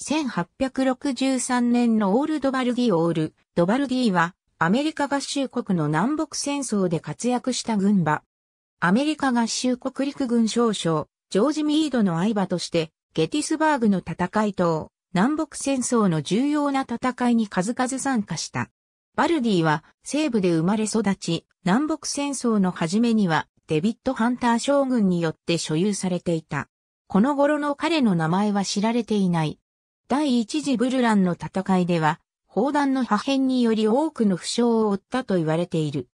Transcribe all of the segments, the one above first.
1863年のオールドバルギーオール、ドバルギーは、アメリカ合衆国の南北戦争で活躍した軍馬。アメリカ合衆国陸軍少将、ジョージ・ミードの相場として、ゲティスバーグの戦い等、南北戦争の重要な戦いに数々参加した。バルディは西部で生まれ育ち、南北戦争の初めにはデビッド・ハンター将軍によって所有されていた。この頃の彼の名前は知られていない。第一次ブルランの戦いでは、砲弾の破片により多くの負傷を負ったと言われている。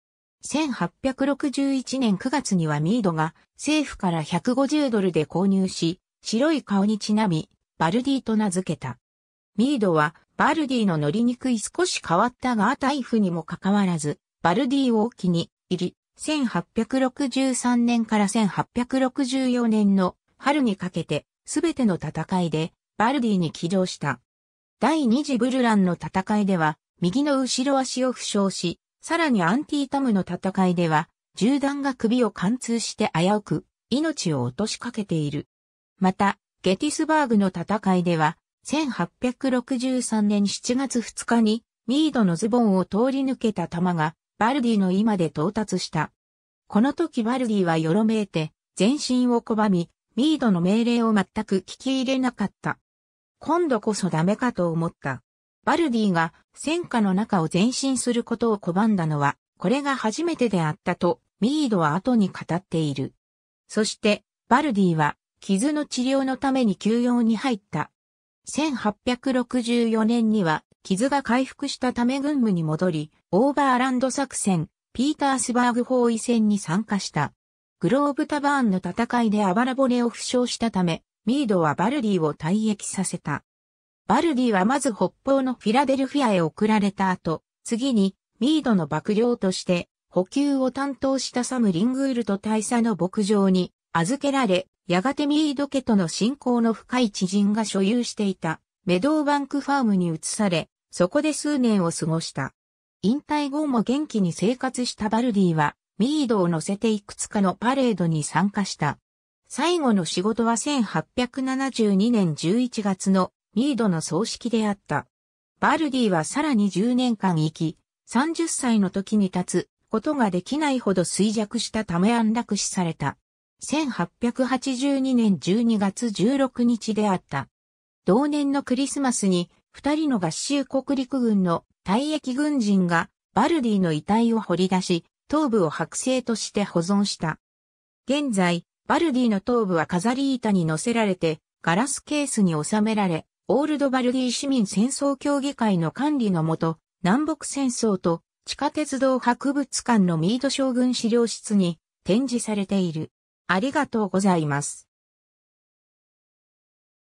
1861年9月にはミードが政府から150ドルで購入し、白い顔にちなみ、バルディと名付けた。ミードは、バルディの乗りにくい少し変わったガータイフにもかかわらず、バルディを気に入り、1863年から1864年の春にかけて、すべての戦いでバルディに騎乗した。第二次ブルランの戦いでは、右の後ろ足を負傷し、さらにアンティータムの戦いでは、銃弾が首を貫通して危うく、命を落としかけている。また、ゲティスバーグの戦いでは、1863年7月2日に、ミードのズボンを通り抜けた弾が、バルディの今で到達した。この時バルディはよろめいて、全身を拒み、ミードの命令を全く聞き入れなかった。今度こそダメかと思った。バルディが戦火の中を前進することを拒んだのは、これが初めてであったと、ミードは後に語っている。そして、バルディは、傷の治療のために休養に入った。1864年には、傷が回復したため軍務に戻り、オーバーランド作戦、ピータースバーグ包囲戦に参加した。グローブタバーンの戦いで暴ら骨を負傷したため、ミードはバルディを退役させた。バルディはまず北方のフィラデルフィアへ送られた後、次にミードの幕僚として補給を担当したサム・リングールと大佐の牧場に預けられ、やがてミード家との信仰の深い知人が所有していたメドーバンクファームに移され、そこで数年を過ごした。引退後も元気に生活したバルディは、ミードを乗せていくつかのパレードに参加した。最後の仕事は1872年11月のミードの葬式であった。バルディはさらに10年間生き、30歳の時に立つことができないほど衰弱したため安楽死された。1882年12月16日であった。同年のクリスマスに二人の合衆国陸軍の退役軍人がバルディの遺体を掘り出し、頭部を剥製として保存した。現在、バルディの頭部は飾り板に乗せられて、ガラスケースに収められ、オールドバルディ市民戦争協議会の管理のもと、南北戦争と地下鉄道博物館のミード将軍資料室に展示されている。ありがとうございます。